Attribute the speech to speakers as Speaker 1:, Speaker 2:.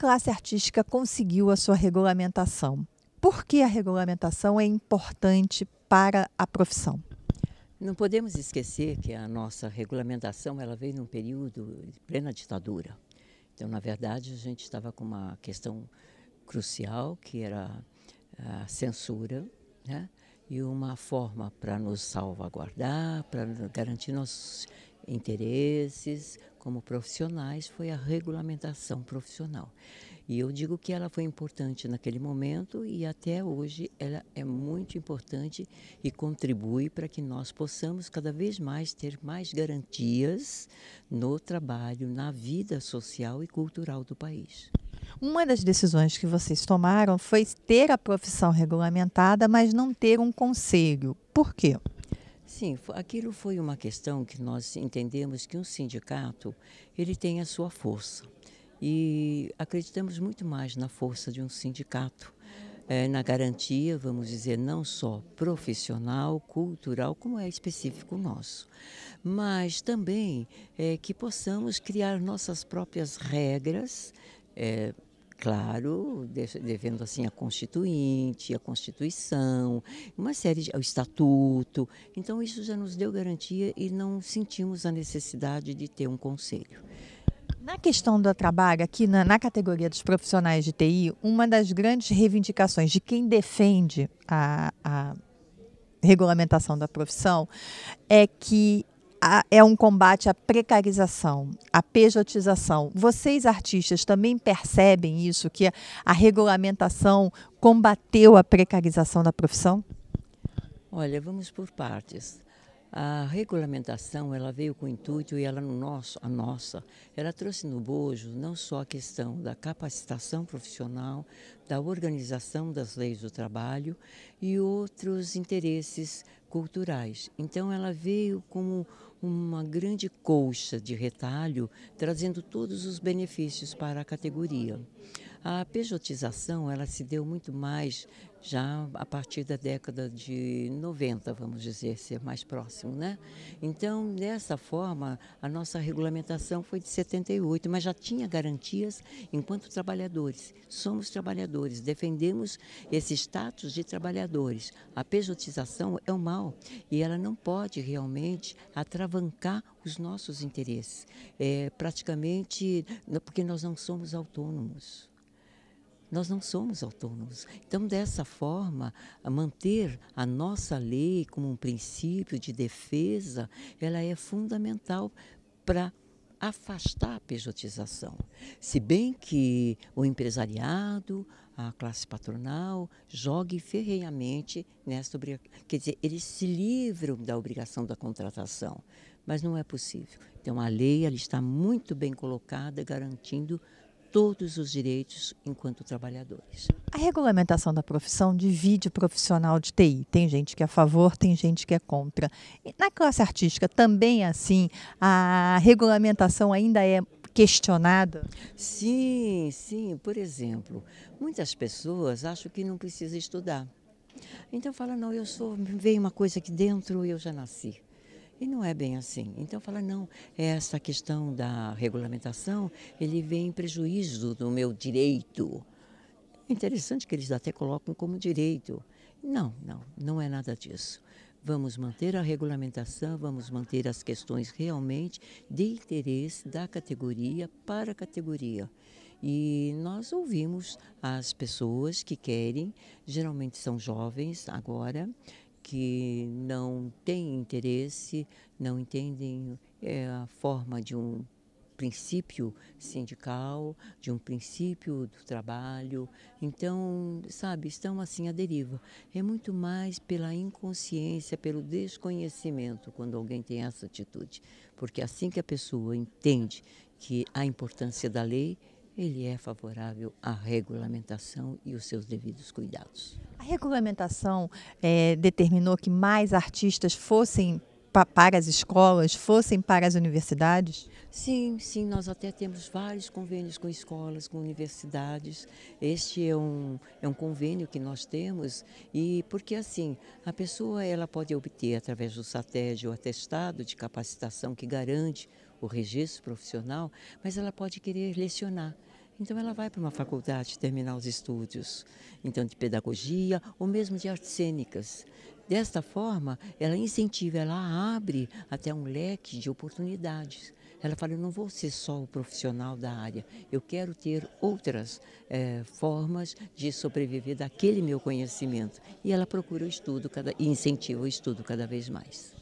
Speaker 1: classe artística conseguiu a sua regulamentação? Por que a regulamentação é importante para a profissão?
Speaker 2: Não podemos esquecer que a nossa regulamentação ela veio num período de plena ditadura. Então, na verdade, a gente estava com uma questão crucial, que era a censura, né? e uma forma para nos salvaguardar, para garantir nossos interesses como profissionais foi a regulamentação profissional. E eu digo que ela foi importante naquele momento e até hoje ela é muito importante e contribui para que nós possamos cada vez mais ter mais garantias no trabalho, na vida social e cultural do país.
Speaker 1: Uma das decisões que vocês tomaram foi ter a profissão regulamentada, mas não ter um conselho. Por quê?
Speaker 2: Sim, aquilo foi uma questão que nós entendemos que um sindicato ele tem a sua força e acreditamos muito mais na força de um sindicato, é, na garantia, vamos dizer, não só profissional, cultural, como é específico nosso, mas também é, que possamos criar nossas próprias regras. É, Claro, devendo assim a Constituinte, a Constituição, uma série de, o Estatuto. Então isso já nos deu garantia e não sentimos a necessidade de ter um conselho.
Speaker 1: Na questão do trabalho, aqui na, na, categoria dos profissionais de TI, uma das grandes reivindicações de quem defende a, a regulamentação da profissão é que a, é um combate à precarização, à pejotização. Vocês, artistas, também percebem isso, que a, a regulamentação combateu a precarização da profissão?
Speaker 2: Olha, vamos por partes. A regulamentação ela veio com o intuito e ela no nosso, a nossa, ela trouxe no bojo não só a questão da capacitação profissional, da organização das leis do trabalho e outros interesses culturais. Então ela veio como uma grande colcha de retalho, trazendo todos os benefícios para a categoria. A pejotização ela se deu muito mais já a partir da década de 90, vamos dizer, ser mais próximo, né? Então, dessa forma, a nossa regulamentação foi de 78, mas já tinha garantias enquanto trabalhadores. Somos trabalhadores, defendemos esse status de trabalhadores. A pejotização é o mal e ela não pode realmente atravancar os nossos interesses. É, praticamente, porque nós não somos autônomos nós não somos autônomos. Então, dessa forma, manter a nossa lei como um princípio de defesa, ela é fundamental para afastar a pejotização. Se bem que o empresariado, a classe patronal, jogue ferreiamente nesta obrigação. Quer dizer, eles se livram da obrigação da contratação, mas não é possível. Então, a lei ela está muito bem colocada, garantindo todos os direitos enquanto trabalhadores.
Speaker 1: A regulamentação da profissão divide o profissional de TI. Tem gente que é a favor, tem gente que é contra. E na classe artística também é assim, a regulamentação ainda é questionada?
Speaker 2: Sim, sim. Por exemplo, muitas pessoas acham que não precisa estudar. Então fala, não, eu sou, veio uma coisa aqui dentro, eu já nasci. E não é bem assim. Então fala, não, essa questão da regulamentação, ele vem em prejuízo do meu direito. É interessante que eles até colocam como direito. Não, não, não é nada disso. Vamos manter a regulamentação, vamos manter as questões realmente de interesse da categoria para a categoria. E nós ouvimos as pessoas que querem, geralmente são jovens agora, que não têm interesse, não entendem é, a forma de um princípio sindical, de um princípio do trabalho. Então, sabe, estão assim à deriva. É muito mais pela inconsciência, pelo desconhecimento quando alguém tem essa atitude. Porque assim que a pessoa entende que a importância da lei, ele é favorável à regulamentação e os seus devidos cuidados.
Speaker 1: A regulamentação é, determinou que mais artistas fossem para as escolas, fossem para as universidades?
Speaker 2: Sim, sim, nós até temos vários convênios com escolas, com universidades. Este é um, é um convênio que nós temos e porque assim, a pessoa ela pode obter através do satélite o atestado de capacitação que garante o registro profissional, mas ela pode querer lecionar. Então ela vai para uma faculdade terminar os estudos, então de pedagogia ou mesmo de artes cênicas. Desta forma, ela incentiva, ela abre até um leque de oportunidades. Ela fala: eu não vou ser só o profissional da área, eu quero ter outras é, formas de sobreviver daquele meu conhecimento. E ela procura o estudo cada, e incentiva o estudo cada vez mais.